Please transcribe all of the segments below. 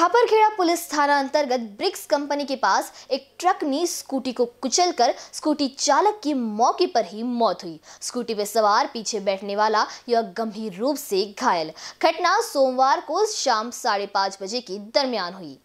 Khaparkheda police थाना अंतर्गत BRICS company के पास एक ट्रक ने स्कूटी को कुचलकर स्कूटी चालक की मौके पर ही मौत हुई स्कूटी पर सवार पीछे बैठने वाला युवक गंभीर रूप से घायल घटना सोमवार को शाम साढ़े पांच बजे के दरमियान हुई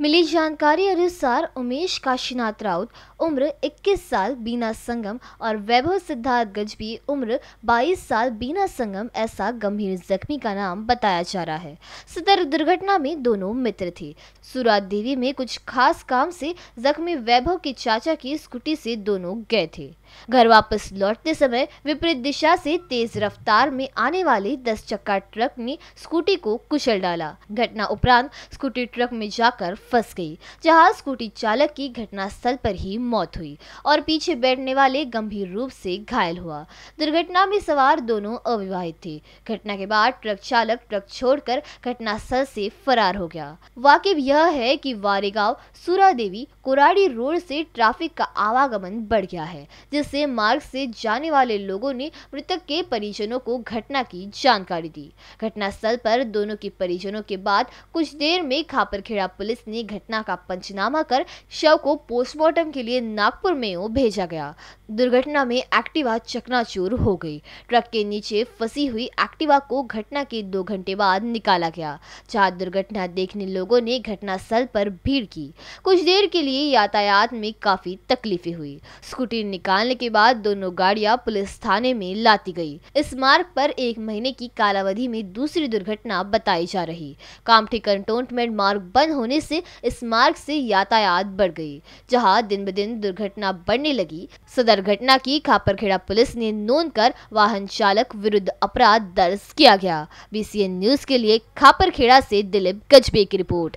मिली जानकारी अनुसार उमेश काशीनाथ राउत उम्र 21 साल बीना संगम और वैभव सिद्धार्थ गजबी उम्र 22 साल बीना संगम ऐसा गंभीर जख्मी का नाम बताया जा रहा है सदर दुर्घटना में दोनों मित्र थे सूरत देवी में कुछ खास काम से जख्मी वैभव के चाचा की स्कूटी से दोनों गए थे घर वापस लौटते समय विपरीत दिशा से तेज रफ्तार में आने वाले दस चक्का ट्रक ने स्कूटी को कुचल डाला घटना उपरांत स्कूटी ट्रक में जाकर फंस गई जहां स्कूटी चालक की घटनास्थल पर ही मौत हुई और पीछे बैठने वाले गंभीर रूप से घायल हुआ दुर्घटना में सवार दोनों अविवाहित थे घटना के बाद ट्रक चालक ट्रक छोड़कर घटनास्थल से फरार हो गया वाकिब यह है कि वारेगांव सूरा देवी कोराड़ी रोड से ट्रैफिक का आवागमन बढ़ गया है जिससे मार्ग से जाने वाले लोगों ने मृतक के परिजनों को घटना की जानकारी दी घटनास्थल पर दोनों के परिजनों के बाद कुछ देर में खापरखेड़ा पुलिस ने बनी घटना का पंचनामा कर शव को पोस्टमार्टम के लिए नागपुर में भेजा गया दुर्घटना में एक्टिवा चकनाचूर हो गई ट्रक के नीचे फंसी हुई एक्टिवा को घटना के दो घंटे बाद निकाला गया जहां दुर्घटना देखने लोगों ने घटनास्थल पर भीड़ की कुछ देर के लिए यातायात में काफी तकलीफें हुई स्कूटी निकालने के बाद दोनों गाड़िया पुलिस थाने में लाती गई इस मार्ग पर एक महीने की कालावधि में दूसरी दुर्घटना बताई जा रही कामठी कंटोनमेंट मार्ग बंद होने से इस मार्ग से यातायात बढ़ गई जहां दिन ब दिन दुर्घटना बढ़ने लगी सदर घटना की खापरखेड़ा पुलिस ने नोन कर वाहन चालक विरुद्ध अपराध दर्ज किया गया बी न्यूज के लिए खापरखेड़ा से दिलीप गजबे की रिपोर्ट